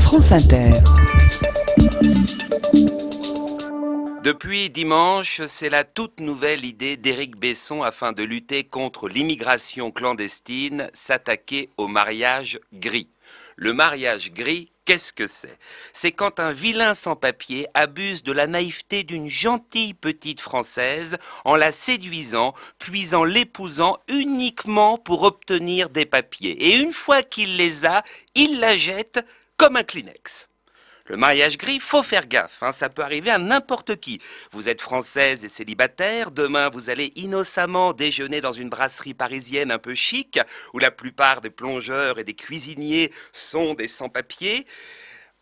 France Inter. Depuis dimanche, c'est la toute nouvelle idée d'Éric Besson afin de lutter contre l'immigration clandestine, s'attaquer au mariage gris. Le mariage gris Qu'est-ce que c'est C'est quand un vilain sans-papier abuse de la naïveté d'une gentille petite Française en la séduisant, puis en l'épousant uniquement pour obtenir des papiers. Et une fois qu'il les a, il la jette comme un Kleenex. Le mariage gris, faut faire gaffe, hein, ça peut arriver à n'importe qui. Vous êtes française et célibataire, demain vous allez innocemment déjeuner dans une brasserie parisienne un peu chic, où la plupart des plongeurs et des cuisiniers sont des sans-papiers.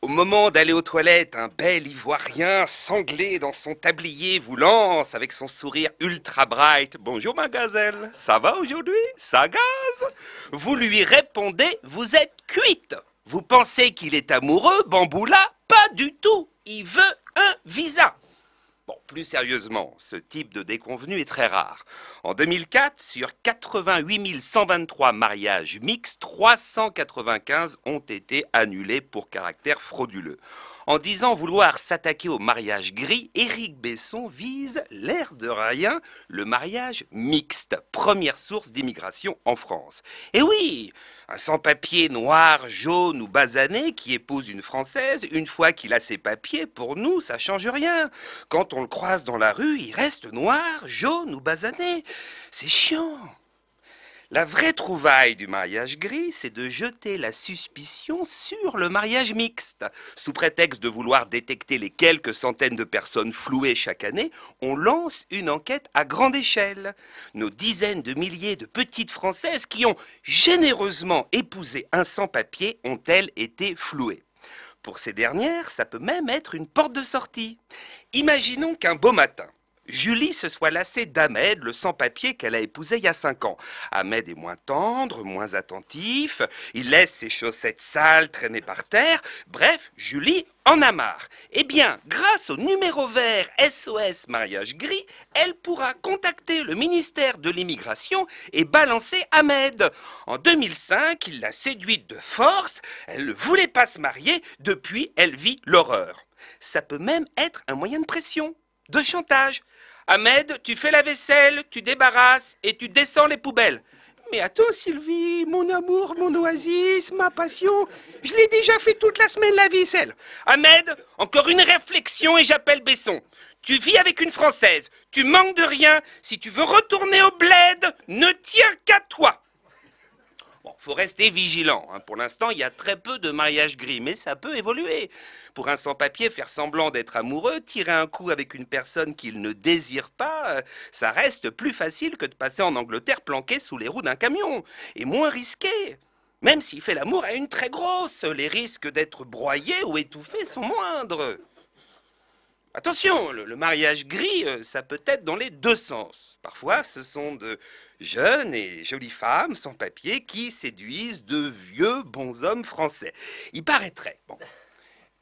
Au moment d'aller aux toilettes, un bel Ivoirien, sanglé dans son tablier, vous lance avec son sourire ultra bright « Bonjour ma gazelle, ça va aujourd'hui Ça gaze ?» Vous lui répondez « Vous êtes cuite !» Vous pensez qu'il est amoureux, Bamboula Pas du tout. Il veut un visa. Bon, plus sérieusement, ce type de déconvenu est très rare. En 2004, sur 88 123 mariages mixtes, 395 ont été annulés pour caractère frauduleux. En disant vouloir s'attaquer au mariage gris, Éric Besson vise, l'air de rien, le mariage mixte, première source d'immigration en France. Et eh oui un sans-papier noir, jaune ou basané qui épouse une Française, une fois qu'il a ses papiers, pour nous, ça change rien. Quand on le croise dans la rue, il reste noir, jaune ou basané. C'est chiant. La vraie trouvaille du mariage gris, c'est de jeter la suspicion sur le mariage mixte. Sous prétexte de vouloir détecter les quelques centaines de personnes flouées chaque année, on lance une enquête à grande échelle. Nos dizaines de milliers de petites Françaises qui ont généreusement épousé un sans-papier ont-elles été flouées Pour ces dernières, ça peut même être une porte de sortie. Imaginons qu'un beau matin, Julie se soit lassée d'Ahmed, le sans-papier qu'elle a épousé il y a cinq ans. Ahmed est moins tendre, moins attentif, il laisse ses chaussettes sales traîner par terre. Bref, Julie en a marre. Eh bien, grâce au numéro vert SOS Mariage Gris, elle pourra contacter le ministère de l'Immigration et balancer Ahmed. En 2005, il l'a séduite de force, elle ne voulait pas se marier, depuis elle vit l'horreur. Ça peut même être un moyen de pression de chantage. Ahmed, tu fais la vaisselle, tu débarrasses et tu descends les poubelles. Mais attends, Sylvie, mon amour, mon oasis, ma passion, je l'ai déjà fait toute la semaine la vaisselle. Ahmed, encore une réflexion et j'appelle Besson. Tu vis avec une Française, tu manques de rien. Si tu veux retourner au bled, ne tiens qu'à toi faut rester vigilant. Hein. Pour l'instant, il y a très peu de mariages gris, mais ça peut évoluer. Pour un sans-papier, faire semblant d'être amoureux, tirer un coup avec une personne qu'il ne désire pas, euh, ça reste plus facile que de passer en Angleterre planqué sous les roues d'un camion, et moins risqué. Même s'il fait l'amour à une très grosse, les risques d'être broyé ou étouffé sont moindres. Attention, le, mariage gris, euh, ça peut être dans les deux sens. Parfois, ce sont de jeunes et jolies femmes sans papier qui séduisent de vieux bonshommes français. Il paraîtrait, bon,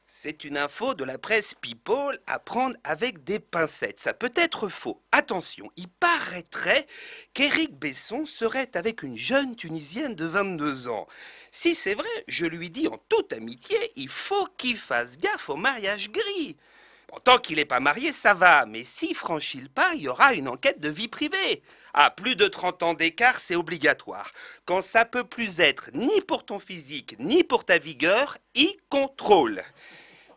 c'est une info de la presse People à prendre avec des pincettes. Ça peut être faux. Attention, il paraîtrait qu'Éric Besson serait avec une jeune Tunisienne de 22 ans. Si c'est vrai, je lui dis en toute amitié, il faut qu'il fasse gaffe au mariage gris tant qu'il n'est pas marié, ça va, mais s'il franchit le pas, il y aura une enquête de vie privée. À plus de 30 ans d'écart, c'est obligatoire. Quand ça peut plus être ni pour ton physique, ni pour ta vigueur, y contrôle.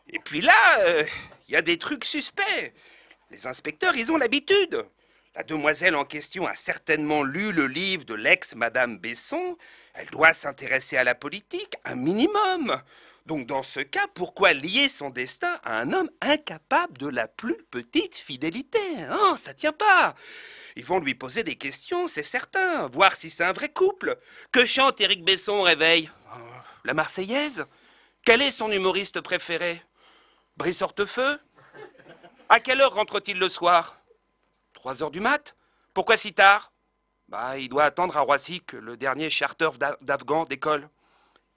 Et puis là, euh, il y a des trucs suspects. Les inspecteurs, ils ont l'habitude. La demoiselle en question a certainement lu le livre de l'ex-madame Besson. Elle doit s'intéresser à la politique, un minimum. Donc dans ce cas, pourquoi lier son destin à un homme incapable de la plus petite fidélité hein? oh, Ça tient pas Ils vont lui poser des questions, c'est certain, voir si c'est un vrai couple. Que chante Éric Besson au réveil oh, La Marseillaise Quel est son humoriste préféré Brice Hortefeux À quelle heure rentre-t-il le soir 3 heures du mat Pourquoi si tard bah, il doit attendre à Roissy que le dernier charter d'Afghan décolle.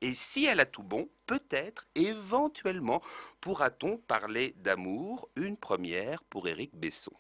Et si elle a tout bon, peut-être, éventuellement, pourra-t-on parler d'amour, une première pour Éric Besson.